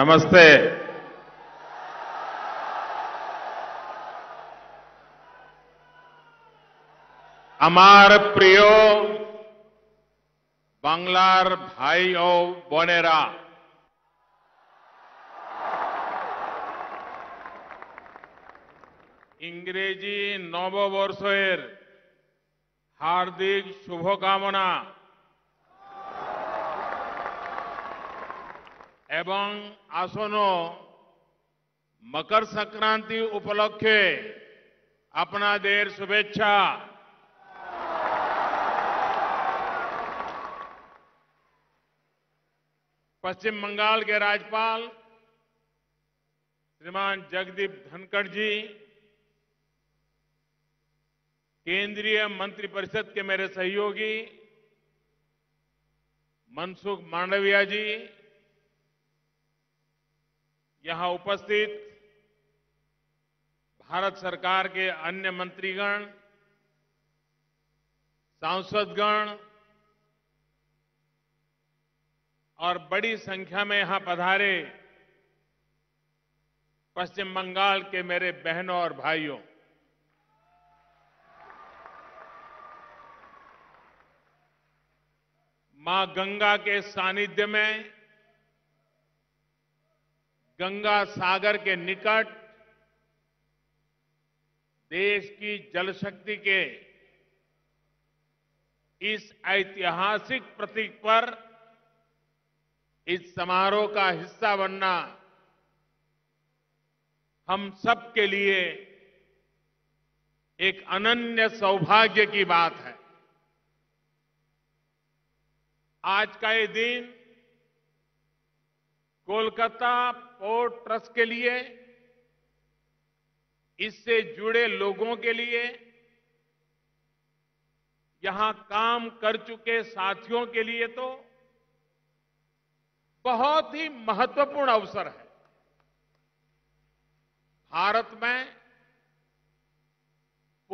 నమస్తే আমার প্রিয় বাংলার ভাই ও বোনেরা ইংরেজি নববর্ষের হার্দিক শুভকামনা एवं आसनो मकर संक्रांति उपलक्ष्य अपना देर शुभेच्छा पश्चिम बंगाल के राज्यपाल श्रीमान जगदीप धनखड़ जी केंद्रीय मंत्रिपरिषद के मेरे सहयोगी मनसुख मांडविया जी यहां उपस्थित भारत सरकार के अन्य मंत्रीगण सांसदगण और बड़ी संख्या में यहां पधारे पश्चिम बंगाल के मेरे बहनों और भाइयों मां गंगा के सानिध्य में गंगा सागर के निकट देश की जल शक्ति के इस ऐतिहासिक प्रतीक पर इस समारोह का हिस्सा बनना हम सब के लिए एक अनन्य सौभाग्य की बात है आज का ये दिन कोलकाता पोर्ट ट्रस्ट के लिए इससे जुड़े लोगों के लिए यहां काम कर चुके साथियों के लिए तो बहुत ही महत्वपूर्ण अवसर है भारत में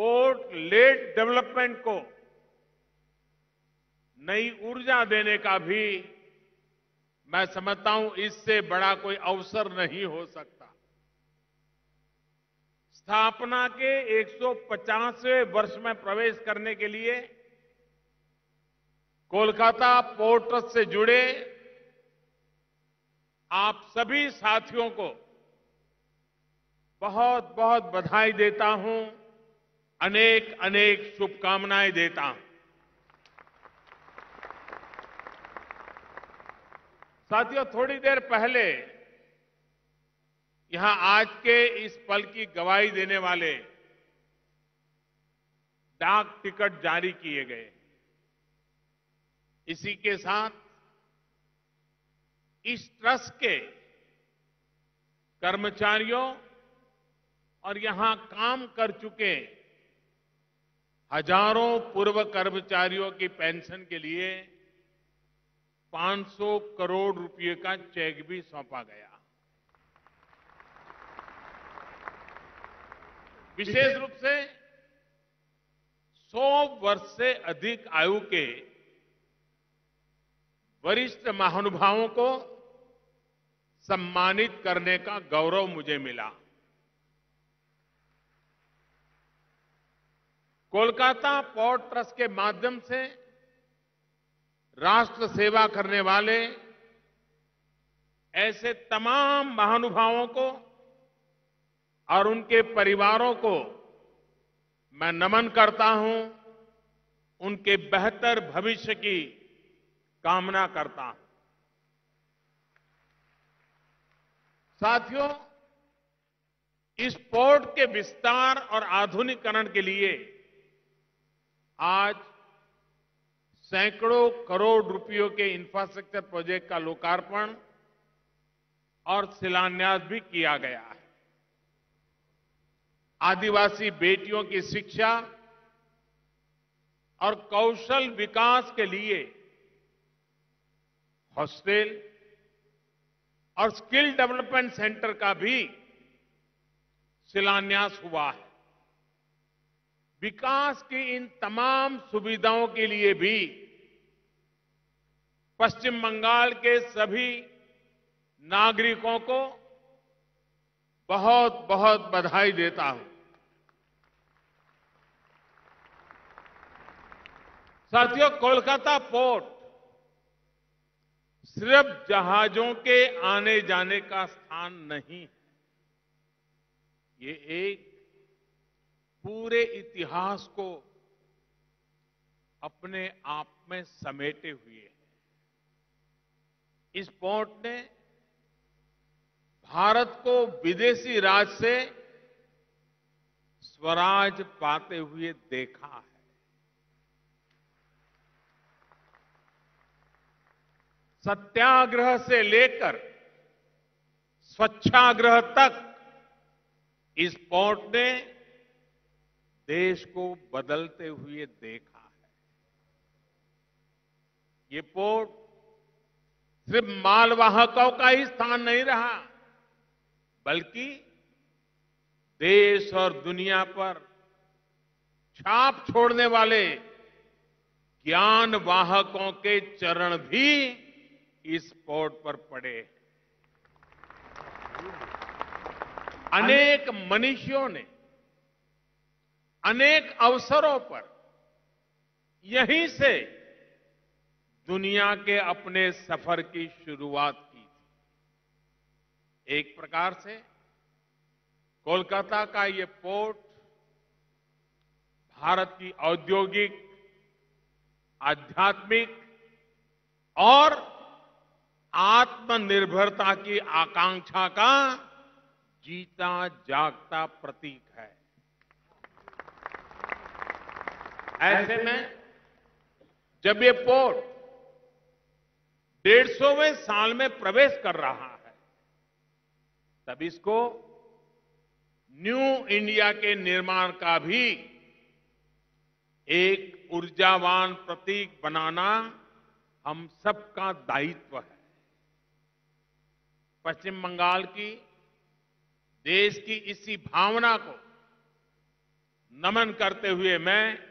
पोर्ट लेट डेवलपमेंट को नई ऊर्जा देने का भी मैं समझता हूं इससे बड़ा कोई अवसर नहीं हो सकता स्थापना के 150वें वर्ष में प्रवेश करने के लिए कोलकाता पोर्ट ट्रस्ट से जुड़े आप सभी साथियों को बहुत बहुत बधाई देता हूं अनेक अनेक शुभकामनाएं देता हूं साथियों थोड़ी देर पहले यहां आज के इस पल की गवाही देने वाले डाक टिकट जारी किए गए इसी के साथ इस ट्रस्ट के कर्मचारियों और यहां काम कर चुके हजारों पूर्व कर्मचारियों की पेंशन के लिए 500 करोड़ रुपये का चेक भी सौंपा गया विशेष रूप से 100 वर्ष से अधिक आयु के वरिष्ठ महानुभावों को सम्मानित करने का गौरव मुझे मिला कोलकाता पोर्ट ट्रस्ट के माध्यम से राष्ट्र सेवा करने वाले ऐसे तमाम महानुभावों को और उनके परिवारों को मैं नमन करता हूं उनके बेहतर भविष्य की कामना करता हूं साथियों इस पोर्ट के विस्तार और आधुनिकरण के लिए आज सैकड़ों करोड़ रुपयों के इंफ्रास्ट्रक्चर प्रोजेक्ट का लोकार्पण और शिलान्यास भी किया गया है आदिवासी बेटियों की शिक्षा और कौशल विकास के लिए हॉस्टल और स्किल डेवलपमेंट सेंटर का भी शिलान्यास हुआ है विकास की इन तमाम सुविधाओं के लिए भी पश्चिम बंगाल के सभी नागरिकों को बहुत बहुत बधाई देता हूं साथियों कोलकाता पोर्ट सिर्फ जहाजों के आने जाने का स्थान नहीं है ये एक पूरे इतिहास को अपने आप में समेटे हुए हैं इस पोर्ट ने भारत को विदेशी राज से स्वराज पाते हुए देखा है सत्याग्रह से लेकर स्वच्छाग्रह तक इस पोर्ट ने देश को बदलते हुए देखा है ये पोर्ट सिर्फ मालवाहकों का ही स्थान नहीं रहा बल्कि देश और दुनिया पर छाप छोड़ने वाले ज्ञान वाहकों के चरण भी इस पोर्ट पर पड़े हैं अनेक मनुष्यों ने अनेक अवसरों पर यहीं से दुनिया के अपने सफर की शुरुआत की थी एक प्रकार से कोलकाता का ये पोर्ट भारत की औद्योगिक आध्यात्मिक और आत्मनिर्भरता की आकांक्षा का जीता जागता प्रतीक है ऐसे में जब ये पोर्ट डेढ़ सौवें साल में प्रवेश कर रहा है तब इसको न्यू इंडिया के निर्माण का भी एक ऊर्जावान प्रतीक बनाना हम सबका दायित्व है पश्चिम बंगाल की देश की इसी भावना को नमन करते हुए मैं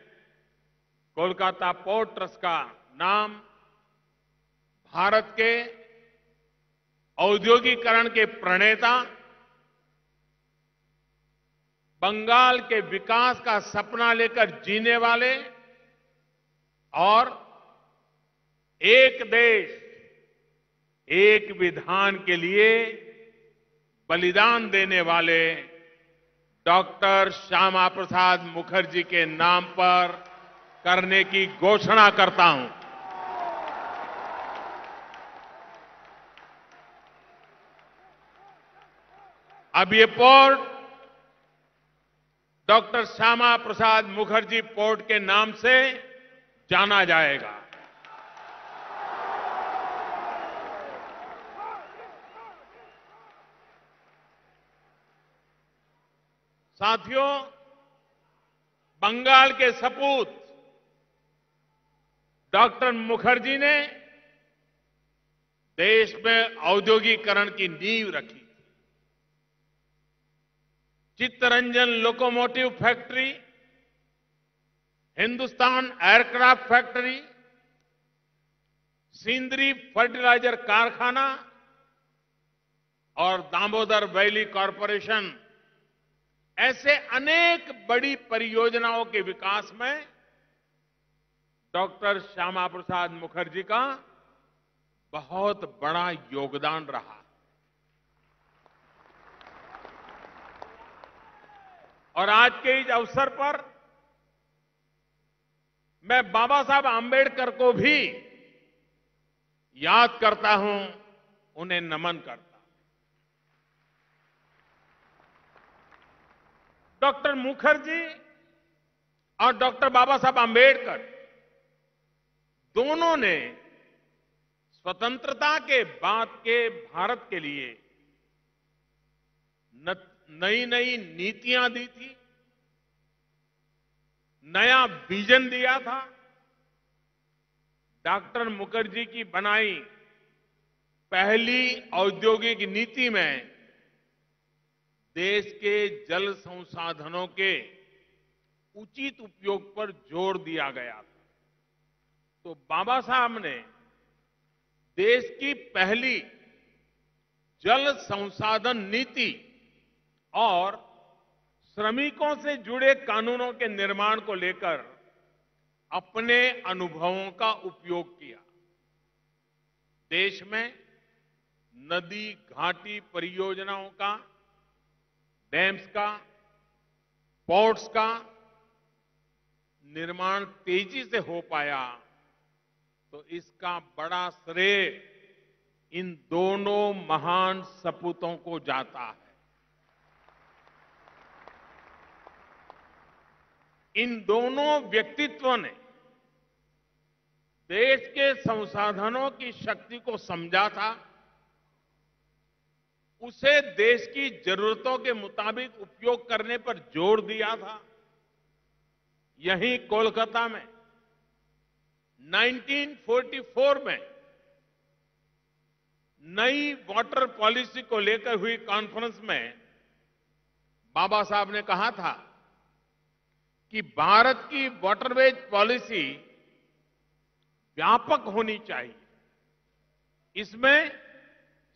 कोलकाता पोर्ट ट्रस्ट का नाम भारत के औद्योगिकरण के प्रणेता बंगाल के विकास का सपना लेकर जीने वाले और एक देश एक विधान के लिए बलिदान देने वाले डॉक्टर श्यामा प्रसाद मुखर्जी के नाम पर करने की घोषणा करता हूं अब ये port doctor Shyama Prasad Mukherjee port के नाम से जाना जाएगा साथियों बंगाल के सपूत डॉक्टर मुखर्जी ने देश में औद्योगिकरण की नींव रखी Chittaranjan locomotive factory Hindustan aircraft factory Sindri fertiliser कारखाना और दामोदर वैली कॉरपोरेशन ऐसे अनेक बड़ी परियोजनाओं के विकास में डॉक्टर श्यामा प्रसाद मुखर्जी का बहुत बड़ा योगदान रहा और आज के इस अवसर पर मैं बाबा साहब आंबेडकर को भी याद करता हूं उन्हें नमन करता हूं डॉक्टर मुखर्जी और डॉक्टर बाबा साहब आंबेडकर दोनों ने स्वतंत्रता के बाद के भारत के लिए नई नई नीतियां दी थी नया विजन दिया था डॉक्टर मुखर्जी की बनाई पहली औद्योगिक नीति में देश के जल संसाधनों के उचित उपयोग पर जोर दिया गया था तो बाबा साहब ने देश की पहली जल संसाधन नीति और श्रमिकों से जुड़े कानूनों के निर्माण को लेकर अपने अनुभवों का उपयोग किया देश में नदी घाटी परियोजनाओं का डैम्स का पोर्ट्स का निर्माण तेजी से हो पाया तो इसका बड़ा श्रेय इन दोनों महान सपूतों को जाता है इन दोनों व्यक्तित्व ने देश के संसाधनों की शक्ति को समझा था उसे देश की जरूरतों के मुताबिक उपयोग करने पर जोर दिया था यहीं कोलकाता में 1944 में नई वाटर पॉलिसी को लेकर हुई कॉन्फ्रेंस में बाबा साहब ने कहा था कि भारत की वाटरवेज पॉलिसी व्यापक होनी चाहिए इसमें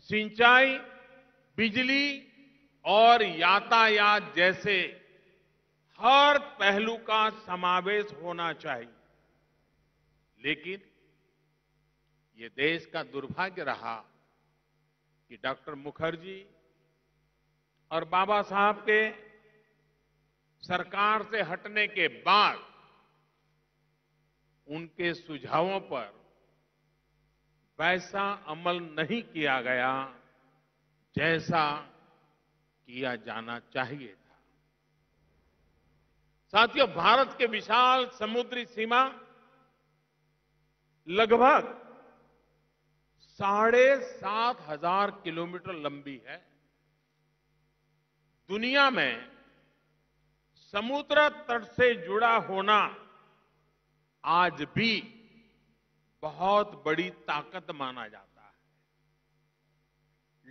सिंचाई बिजली और यातायात जैसे हर पहलू का समावेश होना चाहिए लेकिन ये देश का दुर्भाग्य रहा कि डॉक्टर मुखर्जी और बाबा साहब के सरकार से हटने के बाद उनके सुझावों पर वैसा अमल नहीं किया गया जैसा किया जाना चाहिए था साथियों भारत के विशाल समुद्री सीमा लगभग साढ़े सात हजार किलोमीटर लंबी है दुनिया में समुद्र तट से जुड़ा होना आज भी बहुत बड़ी ताकत माना जाता है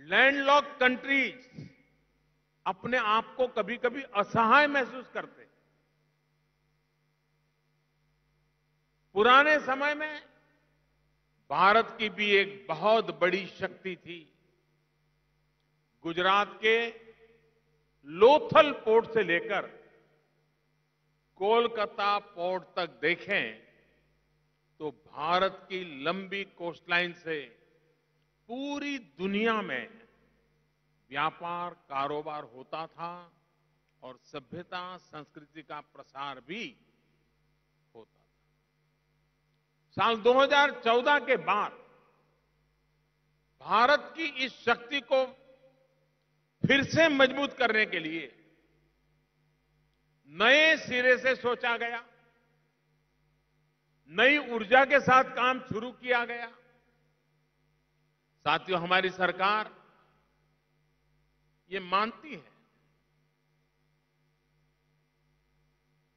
लैंडलॉक कंट्रीज अपने आप को कभी कभी असहाय महसूस करते हैं पुराने समय में भारत की भी एक बहुत बड़ी शक्ति थी गुजरात के लोथल पोर्ट से लेकर कोलकाता पोर्ट तक देखें तो भारत की लंबी कोस्टलाइन से पूरी दुनिया में व्यापार कारोबार होता था और सभ्यता संस्कृति का प्रसार भी साल 2014 के बाद भारत की इस शक्ति को फिर से मजबूत करने के लिए नए सिरे से सोचा गया नई ऊर्जा के साथ काम शुरू किया गया साथियों हमारी सरकार ये मानती है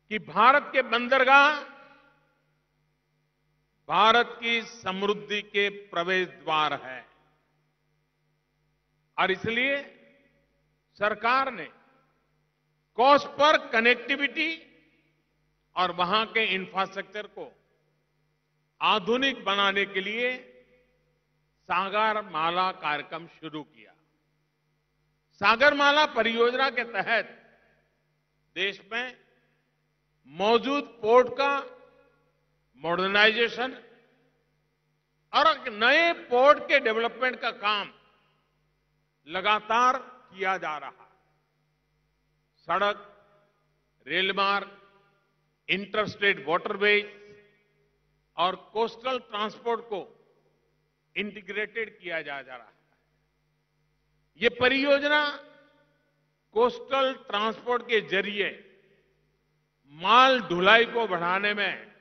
कि भारत के बंदरगाह भारत की समृद्धि के प्रवेश द्वार है और इसलिए सरकार ने कॉस्ट पर कनेक्टिविटी और वहां के इंफ्रास्ट्रक्चर को आधुनिक बनाने के लिए सागर माला कार्यक्रम शुरू किया सागरमाला परियोजना के तहत देश में मौजूद पोर्ट का मॉडर्नाइजेशन और नए पोर्ट के डेवलपमेंट का काम लगातार किया जा रहा सड़क रेलमार्ग इंटरस्टेट वाटरवेज और कोस्टल ट्रांसपोर्ट को इंटीग्रेटेड किया जा, जा रहा है ये परियोजना कोस्टल ट्रांसपोर्ट के जरिए माल ढुलाई को बढ़ाने में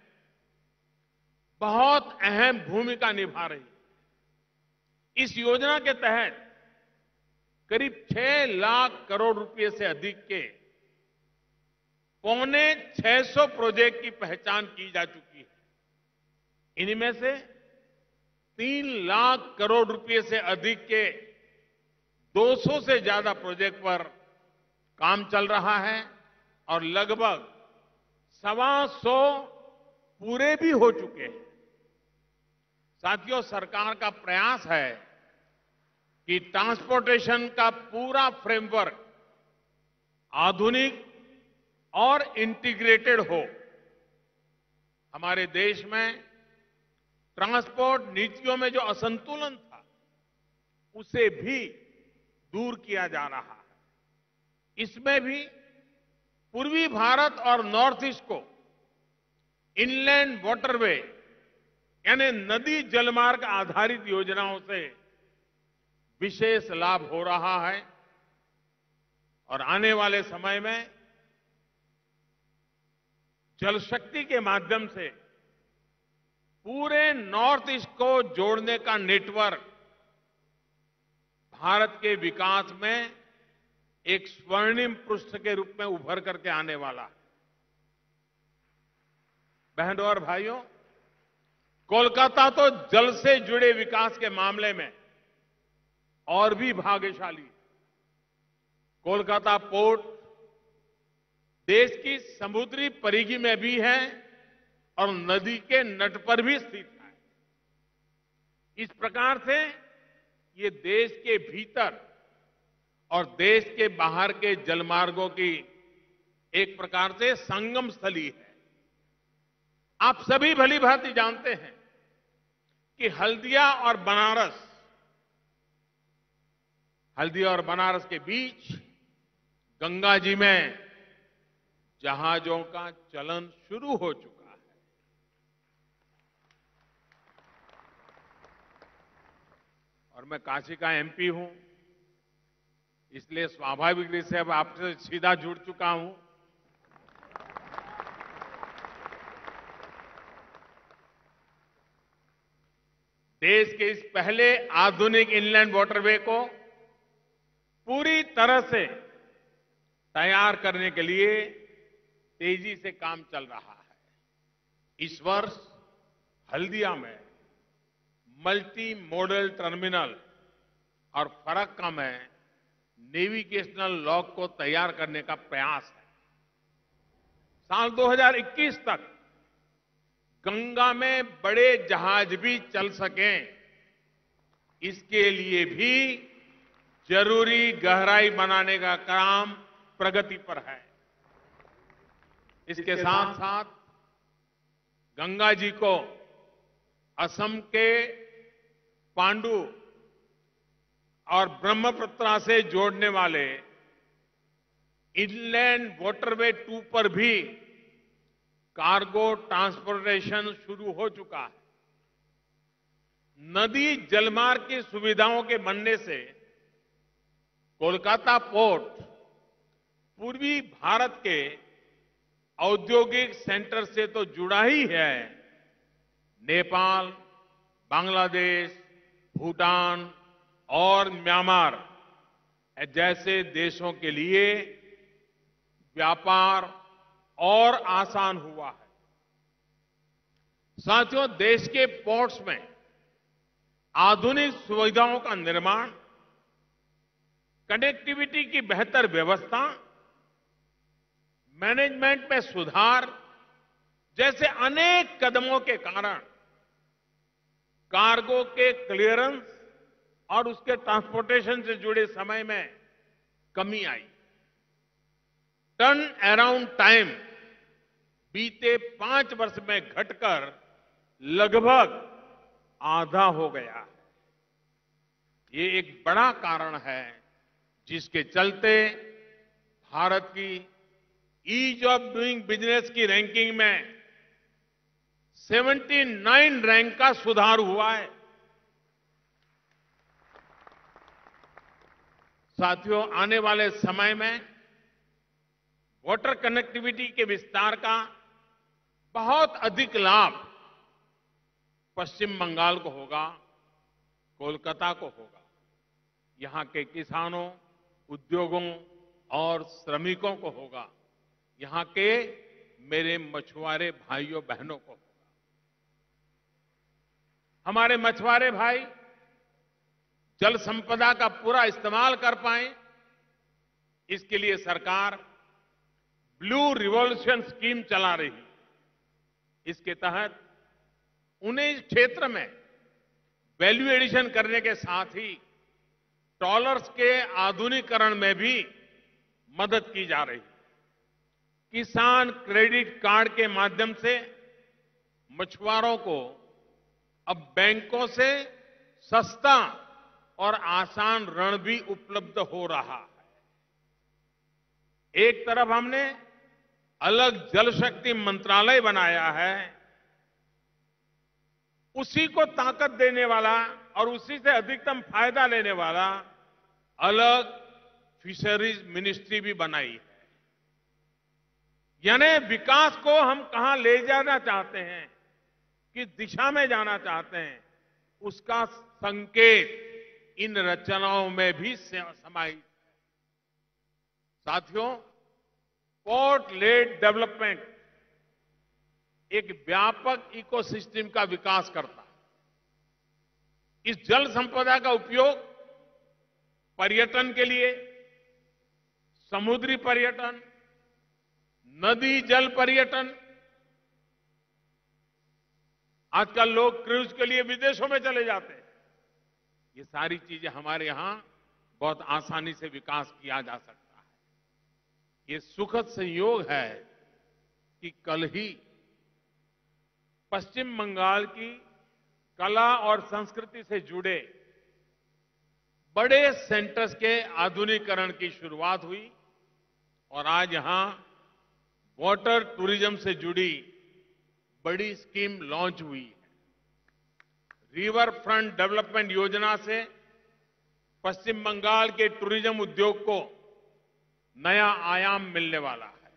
बहुत अहम भूमिका निभा रही है इस योजना के तहत करीब 6 लाख करोड़ रुपए से अधिक के पौने 600 प्रोजेक्ट की पहचान की जा चुकी है इनमें से तीन लाख करोड़ रुपए से अधिक के 200 से ज्यादा प्रोजेक्ट पर काम चल रहा है और लगभग सवा सौ पूरे भी हो चुके हैं साथियों सरकार का प्रयास है कि ट्रांसपोर्टेशन का पूरा फ्रेमवर्क आधुनिक और इंटीग्रेटेड हो हमारे देश में ट्रांसपोर्ट नीतियों में जो असंतुलन था उसे भी दूर किया जा रहा है इसमें भी पूर्वी भारत और नॉर्थ ईस्ट को इनलैंड वाटरवे यानी नदी जलमार्ग आधारित योजनाओं से विशेष लाभ हो रहा है और आने वाले समय में जल शक्ति के माध्यम से पूरे नॉर्थ ईस्ट को जोड़ने का नेटवर्क भारत के विकास में एक स्वर्णिम पृष्ठ के रूप में उभर करके आने वाला है बहनों और भाइयों कोलकाता तो जल से जुड़े विकास के मामले में और भी भाग्यशाली कोलकाता पोर्ट देश की समुद्री परिधि में भी है और नदी के नट पर भी स्थित है इस प्रकार से ये देश के भीतर और देश के बाहर के जलमार्गों की एक प्रकार से संगम स्थली है आप सभी भली भांति जानते हैं कि हल्दिया और बनारस हल्दिया और बनारस के बीच गंगा जी में जहाजों का चलन शुरू हो चुका है और मैं काशी का एमपी हूं इसलिए स्वाभाविक रूप से अब आपसे सीधा जुड़ चुका हूं देश के इस पहले आधुनिक इनलैंड वाटरवे को पूरी तरह से तैयार करने के लिए तेजी से काम चल रहा है इस वर्ष हल्दिया में मल्टी मॉडल टर्मिनल और फरक्का में नेविगेशनल लॉक को तैयार करने का प्रयास है साल 2021 तक गंगा में बड़े जहाज भी चल सकें इसके लिए भी जरूरी गहराई बनाने का काम प्रगति पर है इसके साथ साथ गंगा जी को असम के पांडु और ब्रह्मपुत्रा से जोड़ने वाले इनलैंड वाटरवे टू पर भी कार्गो ट्रांसपोर्टेशन शुरू हो चुका है नदी जलमार्ग की सुविधाओं के बनने से कोलकाता पोर्ट पूर्वी भारत के औद्योगिक सेंटर से तो जुड़ा ही है नेपाल बांग्लादेश भूटान और म्यांमार जैसे देशों के लिए व्यापार और आसान हुआ है साथियों देश के पोर्ट्स में आधुनिक सुविधाओं का निर्माण कनेक्टिविटी की बेहतर व्यवस्था मैनेजमेंट में सुधार जैसे अनेक कदमों के कारण कार्गो के क्लियरेंस और उसके ट्रांसपोर्टेशन से जुड़े समय में कमी आई टर्न अराउंड टाइम बीते पांच वर्ष में घटकर लगभग आधा हो गया है ये एक बड़ा कारण है जिसके चलते भारत की ईज ऑफ डूइंग बिजनेस की रैंकिंग में 79 रैंक का सुधार हुआ है साथियों आने वाले समय में वॉटर कनेक्टिविटी के विस्तार का बहुत अधिक लाभ पश्चिम बंगाल को होगा कोलकाता को होगा यहां के किसानों उद्योगों और श्रमिकों को होगा यहां के मेरे मछुआरे भाइयों बहनों को होगा हमारे मछुआरे भाई जल संपदा का पूरा इस्तेमाल कर पाए इसके लिए सरकार ब्लू रिवॉल्यूशन स्कीम चला रही इसके तहत उन्हें इस क्षेत्र में वैल्यू एडिशन करने के साथ ही टॉलर्स के आधुनिकरण में भी मदद की जा रही किसान क्रेडिट कार्ड के माध्यम से मछुआरों को अब बैंकों से सस्ता और आसान ऋण भी उपलब्ध हो रहा है एक तरफ हमने अलग जल शक्ति मंत्रालय बनाया है उसी को ताकत देने वाला और उसी से अधिकतम फायदा लेने वाला अलग फिशरीज मिनिस्ट्री भी बनाई है यानी विकास को हम कहां ले जाना चाहते हैं किस दिशा में जाना चाहते हैं उसका संकेत इन रचनाओं में भी समाहित है साथियों पोर्ट लेड डेवलपमेंट एक व्यापक इकोसिस्टम का विकास करता है इस जल संपदा का उपयोग पर्यटन के लिए समुद्री पर्यटन नदी जल पर्यटन आजकल लोग क्रूज के लिए विदेशों में चले जाते हैं ये सारी चीजें हमारे यहां बहुत आसानी से विकास किया जा सकता ये सुखद संयोग है कि कल ही पश्चिम बंगाल की कला और संस्कृति से जुड़े बड़े सेंटर्स के आधुनिकरण की शुरुआत हुई और आज यहां वाटर टूरिज्म से जुड़ी बड़ी स्कीम लॉन्च हुई है रिवर फ्रंट डेवलपमेंट योजना से पश्चिम बंगाल के टूरिज्म उद्योग को नया आयाम मिलने वाला है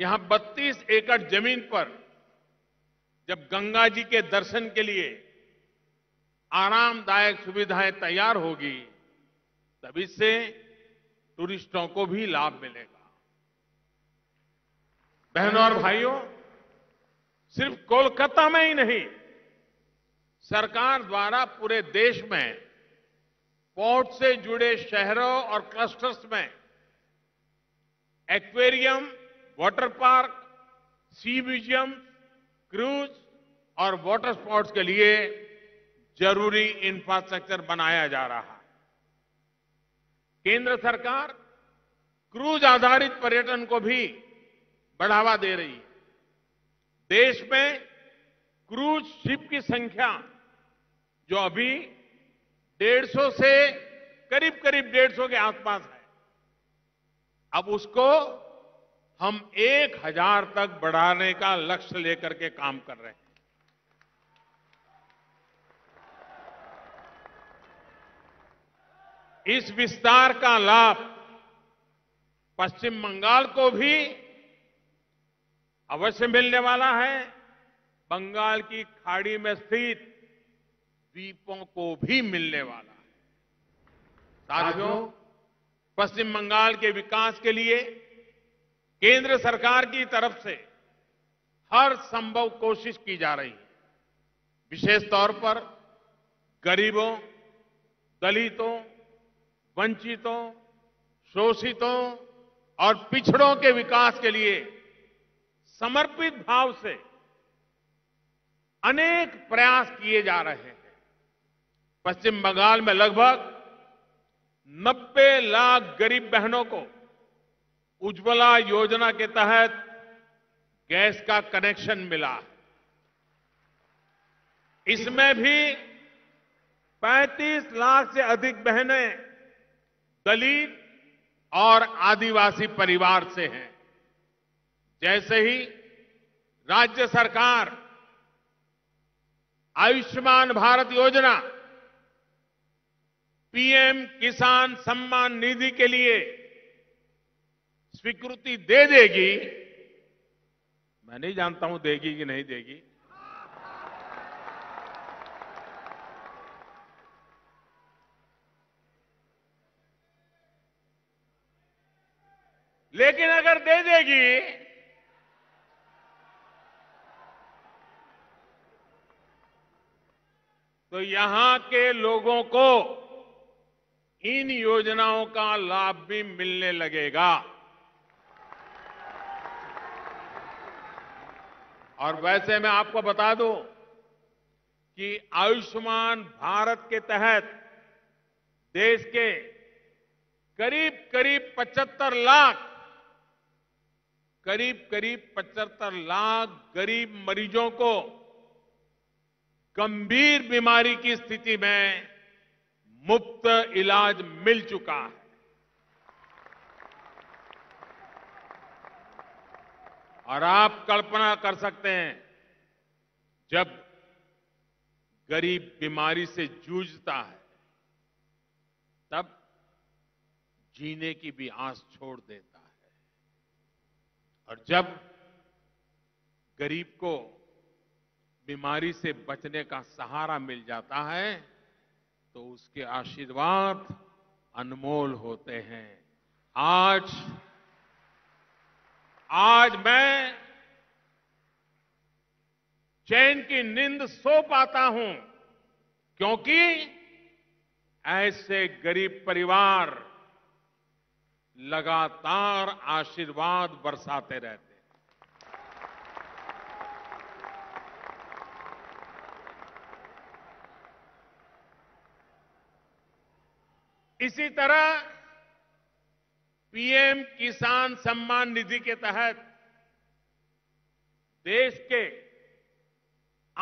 यहां 32 एकड़ जमीन पर जब गंगा जी के दर्शन के लिए आरामदायक सुविधाएं तैयार होगी तब इससे टूरिस्टों को भी लाभ मिलेगा बहनों और भाइयों सिर्फ कोलकाता में ही नहीं सरकार द्वारा पूरे देश में पोर्ट से जुड़े शहरों और क्लस्टर्स में aquarium water park sea museum cruise और वाटर स्पोर्ट्स के लिए जरूरी इंफ्रास्ट्रक्चर बनाया जा रहा है केंद्र सरकार क्रूज आधारित पर्यटन को भी बढ़ावा दे रही है देश में क्रूज शिप की संख्या जो अभी 150 से करीब करीब 150 के आसपास है अब उसको हम एक हजार तक बढ़ाने का लक्ष्य लेकर के काम कर रहे हैं इस विस्तार का लाभ पश्चिम बंगाल को भी अवश्य मिलने वाला है बंगाल की खाड़ी में स्थित द्वीपों को भी मिलने वाला है साथियों पश्चिम बंगाल के विकास के लिए केंद्र सरकार की तरफ से हर संभव कोशिश की जा रही है विशेष तौर पर गरीबों दलितों वंचितों शोषितों और पिछड़ों के विकास के लिए समर्पित भाव से अनेक प्रयास किए जा रहे हैं पश्चिम बंगाल में लगभग 90 लाख गरीब बहनों को उज्ज्वला योजना के तहत गैस का कनेक्शन मिला इसमें भी 35 लाख से अधिक बहनें दलित और आदिवासी परिवार से हैं जैसे ही राज्य सरकार आयुष्मान भारत योजना पीएम किसान सम्मान निधि के लिए स्वीकृति दे देगी मैं नहीं जानता हूं देगी कि नहीं देगी लेकिन अगर दे देगी तो यहां के लोगों को इन योजनाओं का लाभ भी मिलने लगेगा और वैसे मैं आपको बता दूं कि आयुष्मान भारत के तहत देश के करीब करीब 75 लाख करीब करीब 75 लाख गरीब मरीजों को गंभीर बीमारी की स्थिति में मुफ्त इलाज मिल चुका है और आप कल्पना कर सकते हैं जब गरीब बीमारी से जूझता है तब जीने की भी आस छोड़ देता है और जब गरीब को बीमारी से बचने का सहारा मिल जाता है तो उसके आशीर्वाद अनमोल होते हैं आज आज मैं चैन की नींद सो पाता हूं क्योंकि ऐसे गरीब परिवार लगातार आशीर्वाद बरसाते रहते इसी तरह पीएम किसान सम्मान निधि के तहत देश के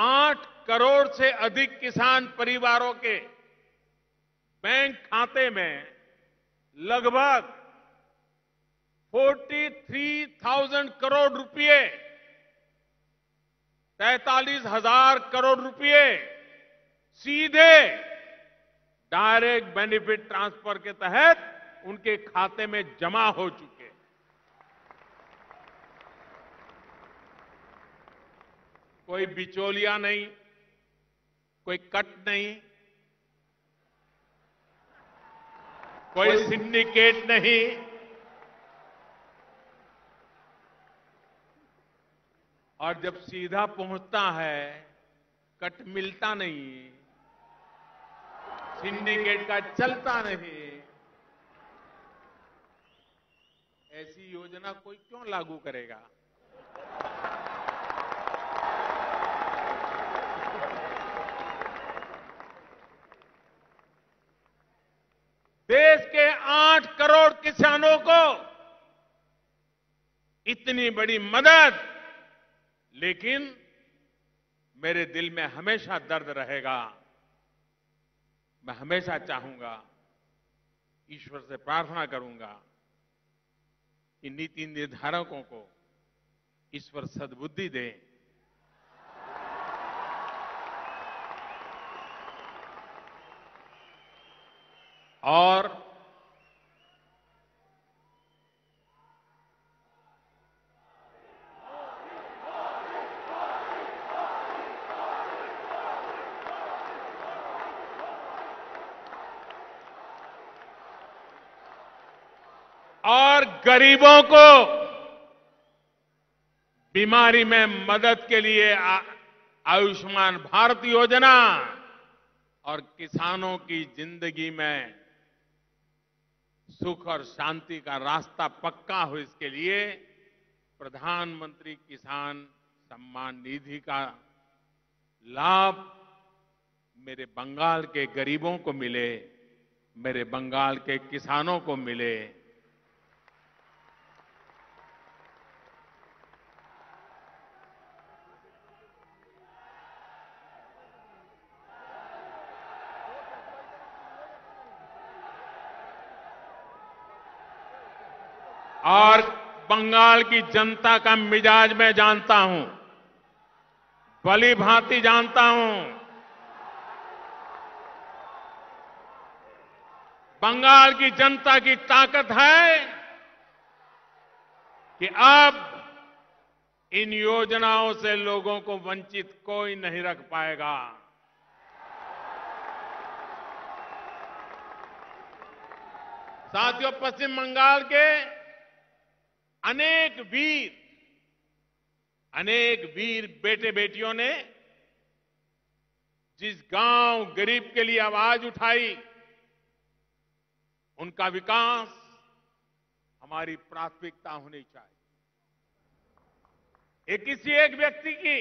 आठ करोड़ से अधिक किसान परिवारों के बैंक खाते में लगभग 43,000 करोड़ रुपए तैतालीस हजार करोड़ रुपए सीधे डायरेक्ट बेनिफिट ट्रांसफर के तहत उनके खाते में जमा हो चुके कोई बिचौलिया नहीं कोई कट नहीं कोई सिंडिकेट नहीं और जब सीधा पहुंचता है कट मिलता नहीं सिंडिकेट का चलता नहीं ऐसी योजना कोई क्यों लागू करेगा देश के आठ करोड़ किसानों को इतनी बड़ी मदद लेकिन मेरे दिल में हमेशा दर्द रहेगा मैं हमेशा चाहूंगा ईश्वर से प्रार्थना करूंगा कि नीति निर्धारकों को ईश्वर सद्बुद्धि दे और गरीबों को बीमारी में मदद के लिए आयुष्मान भारत योजना और किसानों की जिंदगी में सुख और शांति का रास्ता पक्का हो इसके लिए प्रधानमंत्री किसान सम्मान निधि का लाभ मेरे बंगाल के गरीबों को मिले मेरे बंगाल के किसानों को मिले और बंगाल की जनता का मिजाज मैं जानता हूं भली भांति जानता हूं बंगाल की जनता की ताकत है कि अब इन योजनाओं से लोगों को वंचित कोई नहीं रख पाएगा साथियों पश्चिम बंगाल के अनेक वीर अनेक वीर बेटे बेटियों ने जिस गांव गरीब के लिए आवाज उठाई उनका विकास हमारी प्राथमिकता होनी चाहिए ये किसी एक व्यक्ति की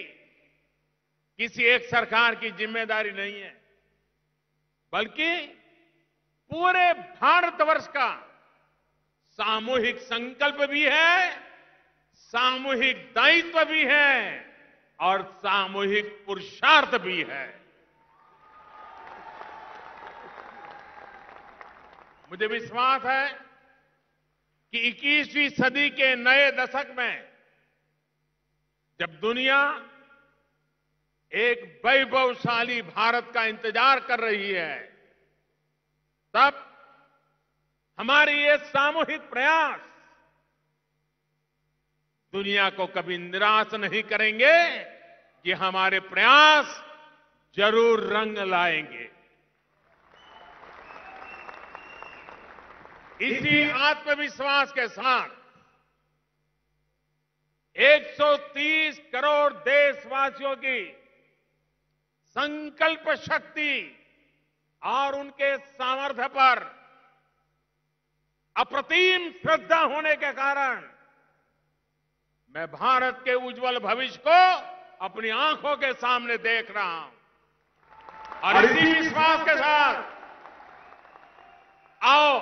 किसी एक सरकार की जिम्मेदारी नहीं है बल्कि पूरे भारतवर्ष का सामूहिक संकल्प भी है सामूहिक दायित्व भी है और सामूहिक पुरुषार्थ भी है मुझे विश्वास है कि 21वीं सदी के नए दशक में जब दुनिया एक वैभवशाली भारत का इंतजार कर रही है तब हमारे ये सामूहिक प्रयास दुनिया को कभी निराश नहीं करेंगे ये हमारे प्रयास जरूर रंग लाएंगे इसी आत्मविश्वास के साथ 130 करोड़ देशवासियों की संकल्प शक्ति और उनके सामर्थ्य पर अप्रतिम श्रद्धा होने के कारण मैं भारत के उज्जवल भविष्य को अपनी आंखों के सामने देख रहा हूं और इसी विश्वास के साथ आओ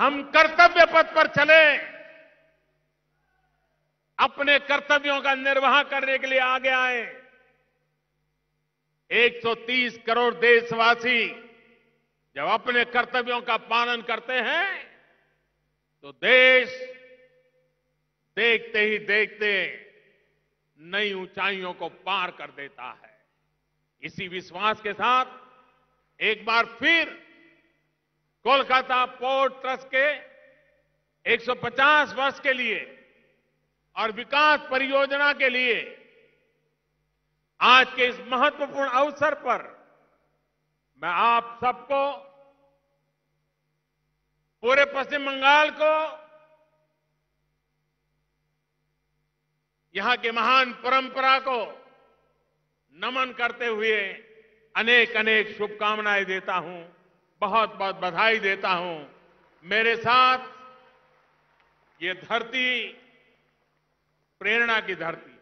हम कर्तव्य पथ पर चले अपने कर्तव्यों का निर्वाह करने के लिए आगे आए 130 करोड़ देशवासी जब अपने कर्तव्यों का पालन करते हैं तो देश देखते ही देखते नई ऊंचाइयों को पार कर देता है इसी विश्वास के साथ एक बार फिर कोलकाता पोर्ट ट्रस्ट के 150 वर्ष के लिए और विकास परियोजना के लिए आज के इस महत्वपूर्ण अवसर पर मैं आप सबको पूरे पश्चिम बंगाल को यहां की महान परंपरा को नमन करते हुए अनेक अनेक शुभकामनाएं देता हूं बहुत बहुत बधाई देता हूं मेरे साथ ये धरती प्रेरणा की धरती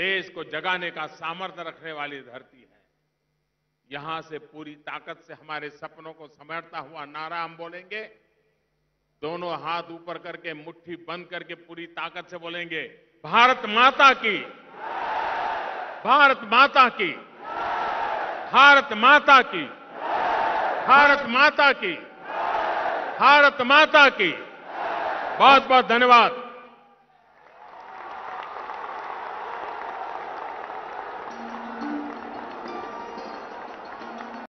देश को जगाने का सामर्थ्य रखने वाली धरती है यहां से पूरी ताकत से हमारे सपनों को समझता हुआ नारा हम बोलेंगे दोनों हाथ ऊपर करके मुट्ठी बंद करके पूरी ताकत से बोलेंगे भारत माता की भारत माता की भारत माता की भारत माता की भारत माता की बहुत बहुत धन्यवाद